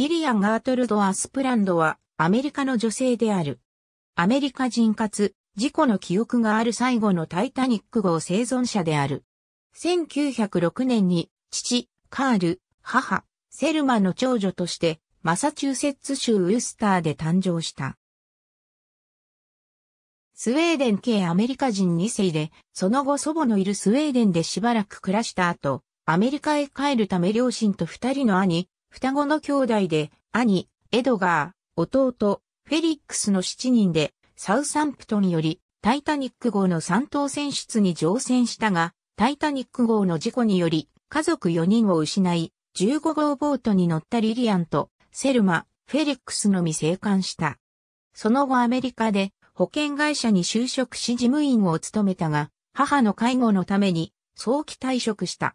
リリアン・ガートルド・アスプランドは、アメリカの女性である。アメリカ人かつ、事故の記憶がある最後のタイタニック号生存者である。1906年に、父、カール、母、セルマの長女として、マサチューセッツ州ウスターで誕生した。スウェーデン系アメリカ人2世で、その後祖母のいるスウェーデンでしばらく暮らした後、アメリカへ帰るため両親と二人の兄、双子の兄弟で、兄、エドガー、弟、フェリックスの7人で、サウサンプトンより、タイタニック号の3等船室に乗船したが、タイタニック号の事故により、家族4人を失い、15号ボートに乗ったリリアンと、セルマ、フェリックスのみ生還した。その後アメリカで保険会社に就職し事務員を務めたが、母の介護のために早期退職した。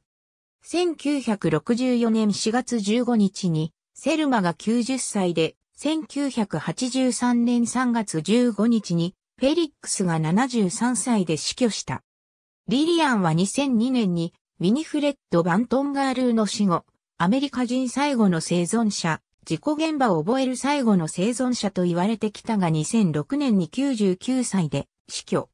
1964年4月15日に、セルマが90歳で、1983年3月15日に、フェリックスが73歳で死去した。リリアンは2002年に、ウィニフレッド・バントンガールーの死後、アメリカ人最後の生存者、事故現場を覚える最後の生存者と言われてきたが2006年に99歳で死去。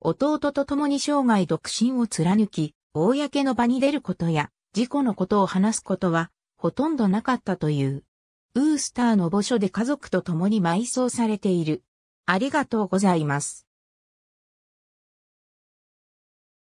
弟と共に生涯独身を貫き、公の場に出ることや、事故のことを話すことは、ほとんどなかったという。ウースターの墓所で家族と共に埋葬されている。ありがとうございます。